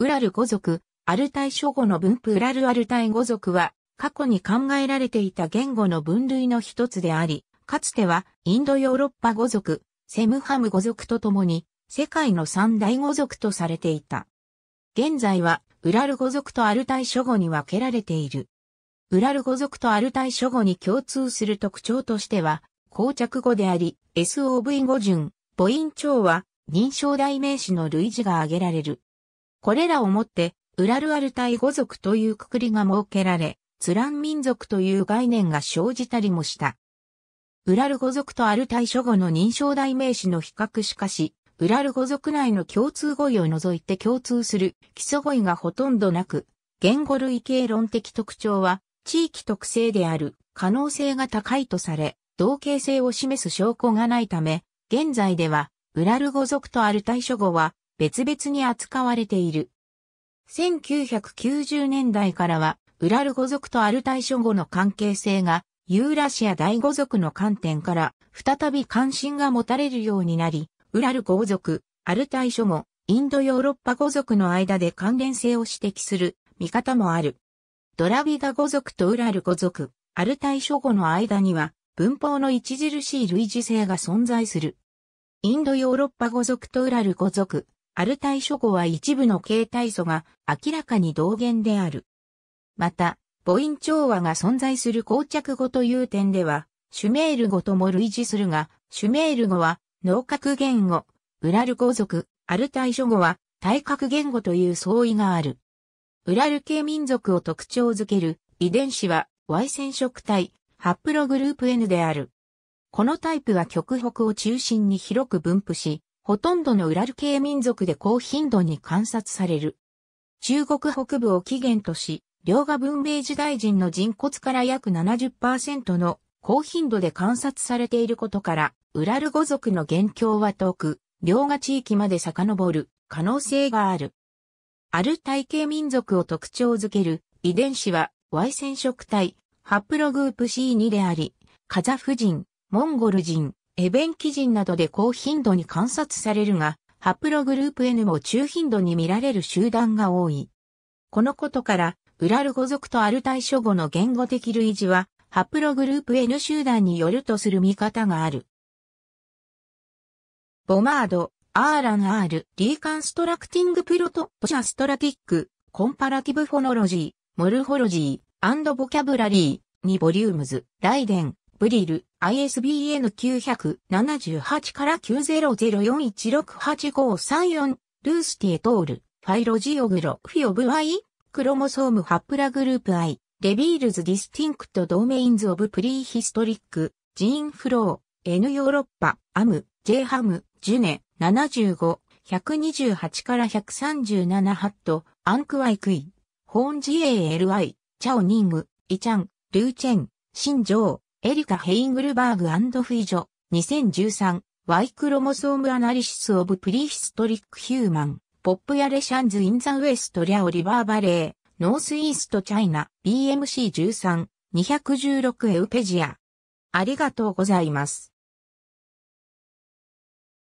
ウラル語族、アルタイ諸語の分布ウラルアルタイ語族は、過去に考えられていた言語の分類の一つであり、かつてはインドヨーロッパ語族、セムハム語族とともに、世界の三大語族とされていた。現在は、ウラル語族とアルタイ諸語に分けられている。ウラル語族とアルタイ諸語に共通する特徴としては、膠着語であり、SOV 語順、母音調は、認証代名詞の類似が挙げられる。これらをもって、ウラルアルタイ語族というくくりが設けられ、ツラン民族という概念が生じたりもした。ウラル語族とアルタイ諸語の認証代名詞の比較しかし、ウラル語族内の共通語彙を除いて共通する基礎語彙がほとんどなく、言語類型論的特徴は地域特性である可能性が高いとされ、同型性を示す証拠がないため、現在では、ウラル語族とアルタイ諸語は別々に扱われている。1990年代からは、ウラル語族とアルタイ諸語の関係性が、ユーラシア大語族の観点から、再び関心が持たれるようになり、ウラル語族、アルタイ諸語、インドヨーロッパ語族の間で関連性を指摘する見方もある。ドラビダ語族とウラル語族、アルタイ諸語の間には、文法の著しい類似性が存在する。インドヨーロッパ語族とウラル語族、アルタイ諸語は一部の形態素が明らかに同源である。また、母音調和が存在する膠着語という点では、シュメール語とも類似するが、シュメール語は脳核言語、ウラル語族、アルタイ諸語は体核言語という相違がある。ウラル系民族を特徴づける遺伝子は Y 染色体、ハプログループ N である。このタイプは極北を中心に広く分布し、ほとんどのウラル系民族で高頻度に観察される。中国北部を起源とし、両河文明時代人の人骨から約70%の高頻度で観察されていることから、ウラル語族の元凶は遠く、両河地域まで遡る可能性がある。ある体系民族を特徴づける遺伝子は Y 染色体、ハプログープ C2 であり、カザフ人、モンゴル人、エベンキ人などで高頻度に観察されるが、ハプログループ N も中頻度に見られる集団が多い。このことから、ウラル語族とアルタイ諸語の言語的類似は、ハプログループ N 集団によるとする見方がある。ボマード、アーラン・アール、リーカンストラクティング・プロト、ポシャストラティック、コンパラティブ・フォノロジー、モルフォロジー、アンド・ボキャブラリー、にボリュームズ、ライデン、グリル、ISBN 978から9004168534、ルースティエトール、ファイロジオグロフィオブイ、クロモソームハップラグループ I、レビールズディスティンクトドメインズオブプリーヒストリック、ジーンフロー、N ヨーロッパ、アム、J ハム、ジュネ、75、128から137ハット、アンクワイクイ、ホーン GALI、チャオニング、イチャン、ルーチェン、シンジョウ。エリカ・ヘイングルバーグフィジョ、2013、Y クロモソームアナリシス・オブ・プリヒストリック・ヒューマン、ポップ・やレシャンズ・イン・ザ・ウエスト・リャオ・リバー・バレー、ノース・イースト・チャイナ、BMC13、216エウペジア。ありがとうございます。